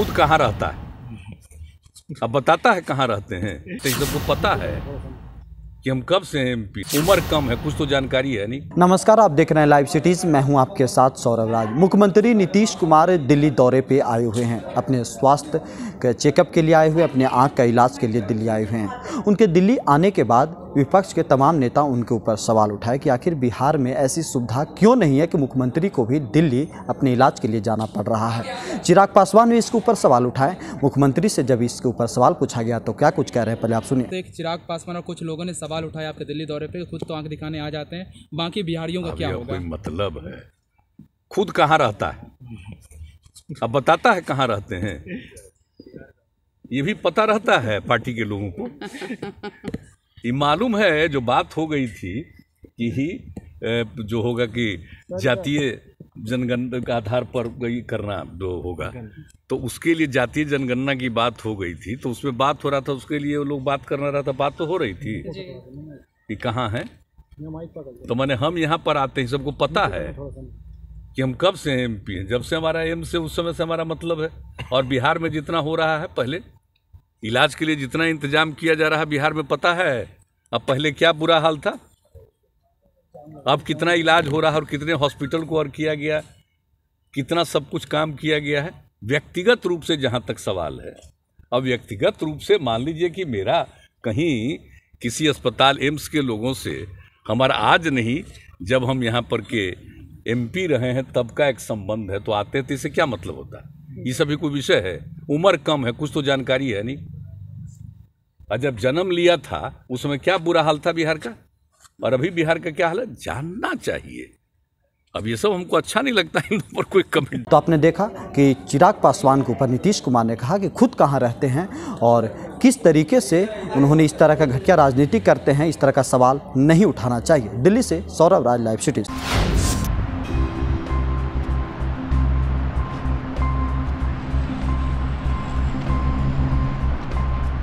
खुद कहाँ रहता है अब बताता है कहाँ रहते हैं तो इस सबको पता है कि हम कब से एम पी उम्र कम है कुछ तो जानकारी है नहीं नमस्कार आप देख रहे हैं लाइव सिटीज़ मैं हूं आपके साथ सौरभ राज मुख्यमंत्री नीतीश कुमार दिल्ली दौरे पे आए हुए हैं अपने स्वास्थ्य के चेकअप के लिए आए हुए अपने आंख का इलाज के लिए दिल्ली आए हुए हैं उनके दिल्ली आने के बाद विपक्ष के तमाम नेता उनके ऊपर सवाल उठाए कि आखिर बिहार में ऐसी सुविधा क्यों नहीं है कि मुख्यमंत्री को भी दिल्ली अपने इलाज के लिए जाना पड़ रहा है चिराग पासवान ने इसके ऊपर सवाल उठाए मुख्यमंत्री से जब इसके ऊपर सवाल पूछा गया तो क्या कुछ कह रहे हैं पहले आप सुनिए चिराग पासवान और कुछ लोगों ने सवाल उठाया आपके दिल्ली दौरे पर खुद तो आंख दिखाने आ जाते हैं बाकी बिहारियों का क्या होगा मतलब है खुद कहाँ रहता है अब बताता है कहाँ रहते हैं ये भी पता रहता है पार्टी के लोगों को ये मालूम है जो बात हो गई थी कि ही जो होगा कि जातीय जनगणना के आधार पर करना जो होगा तो उसके लिए जातीय जनगणना की बात हो गई थी तो उसमें बात हो रहा था उसके लिए वो लोग बात करना रहा था बात तो हो रही थी कि कहाँ है तो मैंने हम यहाँ पर आते हैं सबको पता है कि हम कब से एम पी हैं जब से हमारा एम से उस समय से हमारा मतलब है और बिहार में जितना हो रहा है पहले इलाज के लिए जितना इंतजाम किया जा रहा है बिहार में पता है अब पहले क्या बुरा हाल था अब कितना इलाज हो रहा है और कितने हॉस्पिटल को और किया गया कितना सब कुछ काम किया गया है व्यक्तिगत रूप से जहाँ तक सवाल है अब व्यक्तिगत रूप से मान लीजिए कि मेरा कहीं किसी अस्पताल एम्स के लोगों से हमारा आज नहीं जब हम यहाँ पर के एमपी रहे हैं तब का एक संबंध है तो आते थे इसे क्या मतलब होता है ये सभी कोई विषय है उम्र कम है कुछ तो जानकारी है नहीं और जब जन्म लिया था उस समय क्या बुरा हाल था बिहार का और अभी बिहार का क्या हाल है जानना चाहिए अब ये सब हमको अच्छा नहीं लगता है पर कोई कमी तो आपने देखा कि चिराग पासवान के ऊपर नीतीश कुमार ने कहा कि खुद कहाँ रहते हैं और किस तरीके से उन्होंने इस तरह का घटिया राजनीति करते हैं इस तरह का सवाल नहीं उठाना चाहिए दिल्ली से सौरभ राज लाइव सिटीज़